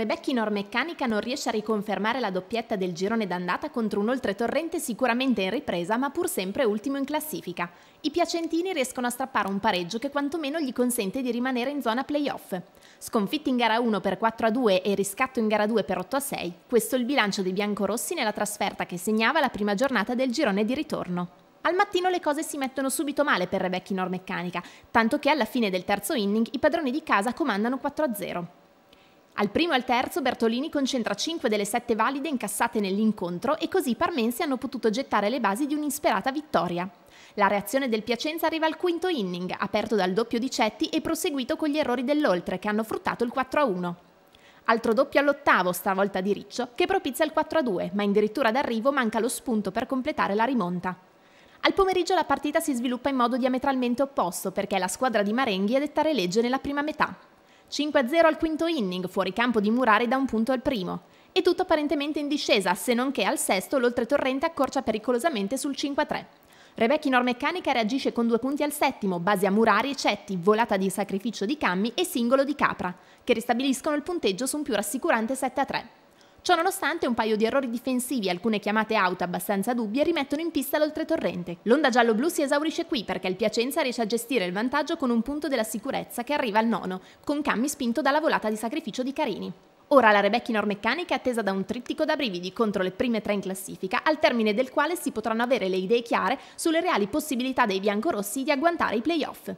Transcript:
Rebecchi Normeccanica non riesce a riconfermare la doppietta del girone d'andata contro un oltretorrente sicuramente in ripresa ma pur sempre ultimo in classifica. I piacentini riescono a strappare un pareggio che quantomeno gli consente di rimanere in zona playoff. Sconfitti in gara 1 per 4 a 2 e riscatto in gara 2 per 8 a 6, questo il bilancio dei biancorossi nella trasferta che segnava la prima giornata del girone di ritorno. Al mattino le cose si mettono subito male per Rebecchi Normeccanica, tanto che alla fine del terzo inning i padroni di casa comandano 4-0. a al primo e al terzo Bertolini concentra 5 delle 7 valide incassate nell'incontro e così i parmensi hanno potuto gettare le basi di un'insperata vittoria. La reazione del Piacenza arriva al quinto inning, aperto dal doppio di Cetti e proseguito con gli errori dell'oltre che hanno fruttato il 4-1. Altro doppio all'ottavo, stavolta di Riccio, che propizia il 4-2, ma addirittura d'arrivo manca lo spunto per completare la rimonta. Al pomeriggio la partita si sviluppa in modo diametralmente opposto perché la squadra di Marenghi è dettare legge nella prima metà. 5-0 al quinto inning, fuori campo di Murari da un punto al primo. E tutto apparentemente in discesa, se non che al sesto l'oltretorrente accorcia pericolosamente sul 5-3. Rebecchi Normeccanica reagisce con due punti al settimo, base a Murari e Cetti, volata di sacrificio di Cammi e singolo di Capra, che ristabiliscono il punteggio su un più rassicurante 7-3. Ciò nonostante un paio di errori difensivi e alcune chiamate out abbastanza dubbie rimettono in pista l'oltretorrente. L'onda giallo-blu si esaurisce qui perché il Piacenza riesce a gestire il vantaggio con un punto della sicurezza che arriva al nono, con Cammi spinto dalla volata di sacrificio di Carini. Ora la Rebecca Meccanica è attesa da un trittico da brividi contro le prime tre in classifica, al termine del quale si potranno avere le idee chiare sulle reali possibilità dei biancorossi di agguantare i playoff.